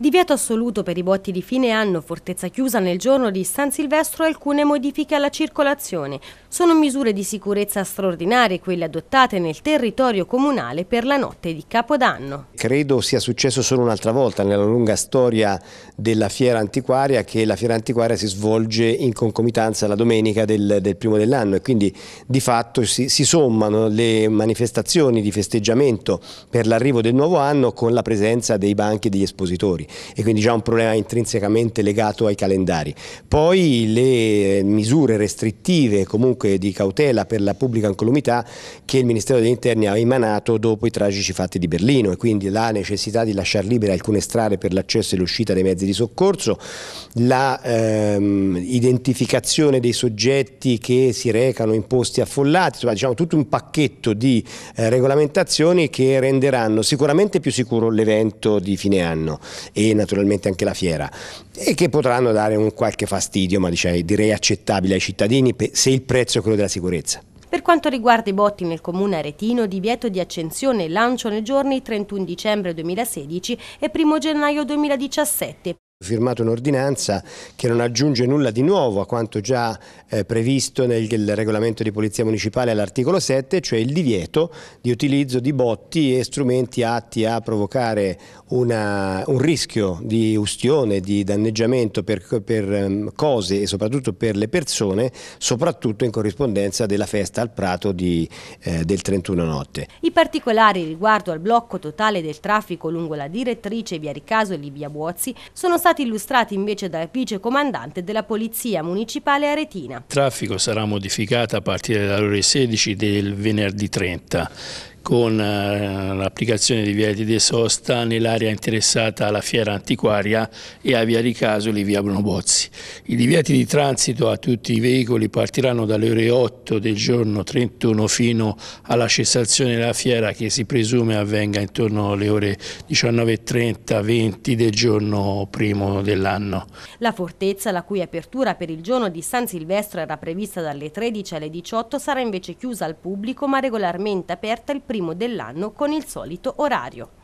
Divieto assoluto per i botti di fine anno, fortezza chiusa nel giorno di San Silvestro e alcune modifiche alla circolazione. Sono misure di sicurezza straordinarie quelle adottate nel territorio comunale per la notte di Capodanno. Credo sia successo solo un'altra volta nella lunga storia della fiera antiquaria che la fiera antiquaria si svolge in concomitanza alla domenica del, del primo dell'anno e quindi di fatto si, si sommano le manifestazioni di festeggiamento per l'arrivo del nuovo anno con la presenza dei banchi e degli espositori e quindi già un problema intrinsecamente legato ai calendari. Poi le eh, misure restrittive comunque di cautela per la pubblica incolumità che il Ministero degli Interni ha emanato dopo i tragici fatti di Berlino e quindi la necessità di lasciare libere alcune strade per l'accesso e l'uscita dei mezzi di soccorso, la ehm, identificazione dei soggetti che si recano in posti affollati, insomma diciamo tutto un pacchetto di eh, regolamentazioni che renderanno sicuramente più sicuro l'evento di fine anno e naturalmente anche la fiera e che potranno dare un qualche fastidio, ma diciamo, direi accettabile ai cittadini se il prezzo è quello della sicurezza. Per quanto riguarda i botti nel comune aretino, divieto di accensione e lancio nei giorni 31 dicembre 2016 e 1 gennaio 2017 firmato un'ordinanza che non aggiunge nulla di nuovo a quanto già eh, previsto nel, nel, regolamento di polizia municipale all'articolo 7, cioè il divieto di utilizzo di botti e strumenti atti a provocare una, un rischio di ustione, di danneggiamento per, per um, cose e soprattutto per le persone, soprattutto in corrispondenza della festa al Prato di, eh, del 31 notte. I particolari riguardo al blocco totale del traffico lungo la direttrice via Ricaso e Libia Buozzi sono stati stati illustrati invece dal vice comandante della Polizia Municipale Aretina. Il traffico sarà modificato a partire dalle ore 16 del venerdì 30 con eh, l'applicazione di vieti di sosta nell'area interessata alla fiera antiquaria e a via Ricasoli e via Bozzi. I divieti di transito a tutti i veicoli partiranno dalle ore 8 del giorno 31 fino alla cessazione della fiera che si presume avvenga intorno alle ore 19.30-20 del giorno primo dell'anno. La fortezza, la cui apertura per il giorno di San Silvestro era prevista dalle 13 alle 18, sarà invece chiusa al pubblico ma regolarmente aperta il primo dell'anno con il solito orario.